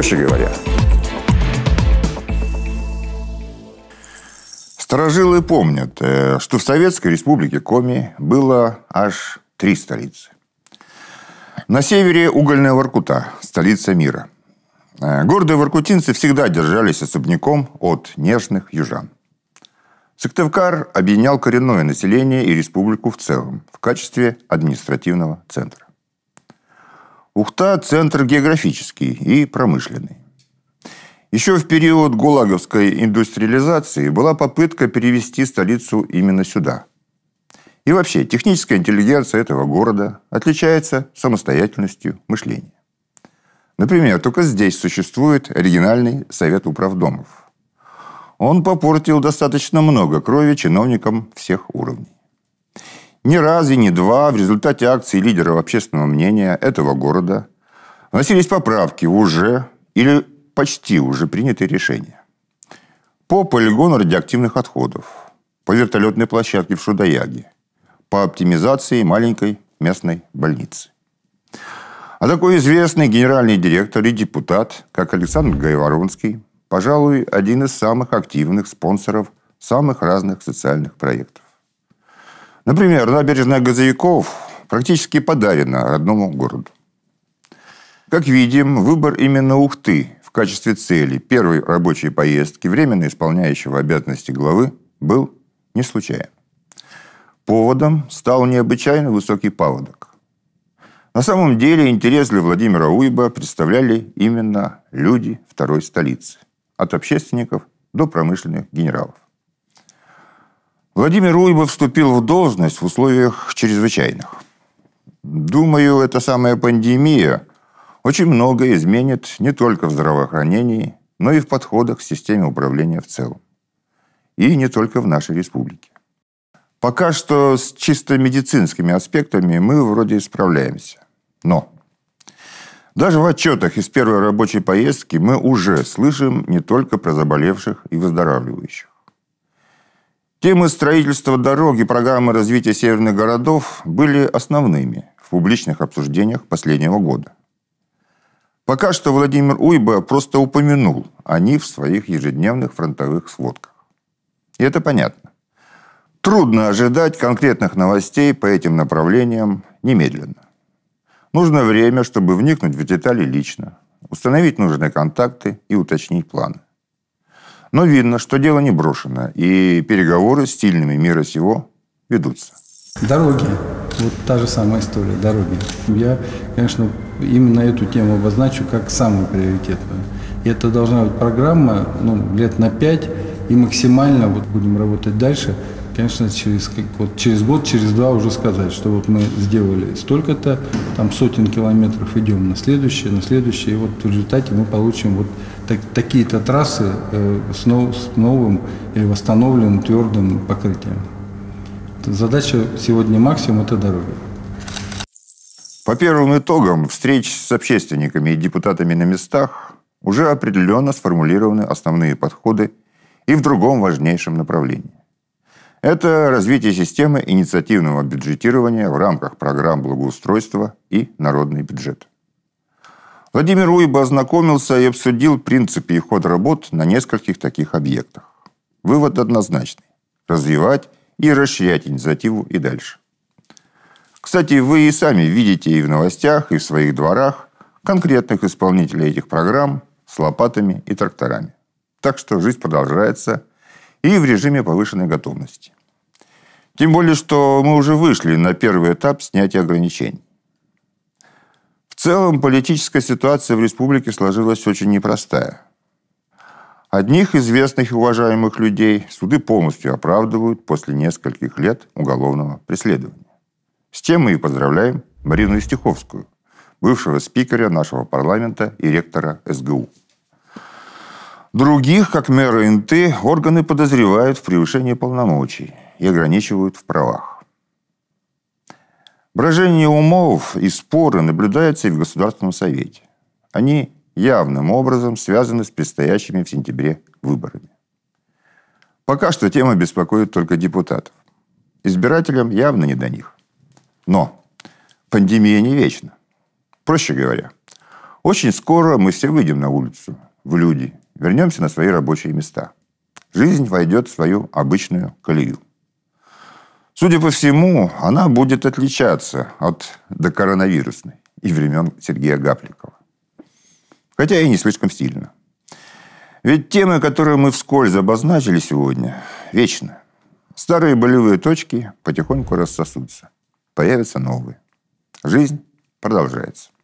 проще говоря. сторожилы помнят, э, что в Советской Республике Коми было аж три столицы. На севере угольная Воркута, столица мира. Э, Гордые воркутинцы всегда держались особняком от нежных южан. Сыктывкар объединял коренное население и республику в целом в качестве административного центра. Ухта – центр географический и промышленный. Еще в период гулаговской индустриализации была попытка перевести столицу именно сюда. И вообще, техническая интеллигенция этого города отличается самостоятельностью мышления. Например, только здесь существует оригинальный совет управдомов. Он попортил достаточно много крови чиновникам всех уровней. Ни раз и ни два в результате акции лидеров общественного мнения этого города вносились поправки в уже или почти уже принятые решения. По полигону радиоактивных отходов, по вертолетной площадке в Шудаяге, по оптимизации маленькой местной больницы. А такой известный генеральный директор и депутат, как Александр Гайворонский, пожалуй, один из самых активных спонсоров самых разных социальных проектов. Например, набережная Газовиков практически подарена родному городу. Как видим, выбор именно Ухты в качестве цели первой рабочей поездки временно исполняющего обязанности главы был не случайен. Поводом стал необычайно высокий паводок. На самом деле интерес для Владимира Уйба представляли именно люди второй столицы, от общественников до промышленных генералов. Владимир Уйбов вступил в должность в условиях чрезвычайных. Думаю, эта самая пандемия очень многое изменит не только в здравоохранении, но и в подходах к системе управления в целом. И не только в нашей республике. Пока что с чисто медицинскими аспектами мы вроде справляемся. Но даже в отчетах из первой рабочей поездки мы уже слышим не только про заболевших и выздоравливающих. Темы строительства дороги, программы развития северных городов были основными в публичных обсуждениях последнего года. Пока что Владимир Уйба просто упомянул они в своих ежедневных фронтовых сводках. И это понятно. Трудно ожидать конкретных новостей по этим направлениям немедленно. Нужно время, чтобы вникнуть в детали лично, установить нужные контакты и уточнить планы. Но видно, что дело не брошено, и переговоры с сильными мира сего ведутся. Дороги. Вот та же самая история, дороги. Я, конечно, именно эту тему обозначу как самую приоритетную. И это должна быть программа ну, лет на пять, и максимально вот будем работать дальше – конечно, через, вот, через год, через два уже сказать, что вот мы сделали столько-то, там сотен километров идем на следующее, на следующее, и вот в результате мы получим вот так, такие-то трассы э, с, нов, с новым или восстановленным твердым покрытием. Задача сегодня максимум – это дороги. По первым итогам встреч с общественниками и депутатами на местах уже определенно сформулированы основные подходы и в другом важнейшем направлении. Это развитие системы инициативного бюджетирования в рамках программ благоустройства и народный бюджет. Владимир Уйба ознакомился и обсудил принципы и ход работ на нескольких таких объектах. Вывод однозначный. Развивать и расширять инициативу и дальше. Кстати, вы и сами видите и в новостях, и в своих дворах конкретных исполнителей этих программ с лопатами и тракторами. Так что жизнь продолжается, и в режиме повышенной готовности. Тем более, что мы уже вышли на первый этап снятия ограничений. В целом, политическая ситуация в республике сложилась очень непростая. Одних известных и уважаемых людей суды полностью оправдывают после нескольких лет уголовного преследования. С тем мы и поздравляем Марину Истиховскую, бывшего спикера нашего парламента и ректора СГУ. Других, как мэры МТ, органы подозревают в превышении полномочий и ограничивают в правах. Брожение умов и споры наблюдаются и в Государственном Совете. Они явным образом связаны с предстоящими в сентябре выборами. Пока что тема беспокоит только депутатов. Избирателям явно не до них. Но пандемия не вечна. Проще говоря, очень скоро мы все выйдем на улицу, в люди – Вернемся на свои рабочие места. Жизнь войдет в свою обычную колею. Судя по всему, она будет отличаться от докоронавирусной и времен Сергея Гапликова. Хотя и не слишком сильно. Ведь темы, которые мы вскользь обозначили сегодня, вечны. Старые болевые точки потихоньку рассосутся. Появятся новые. Жизнь продолжается.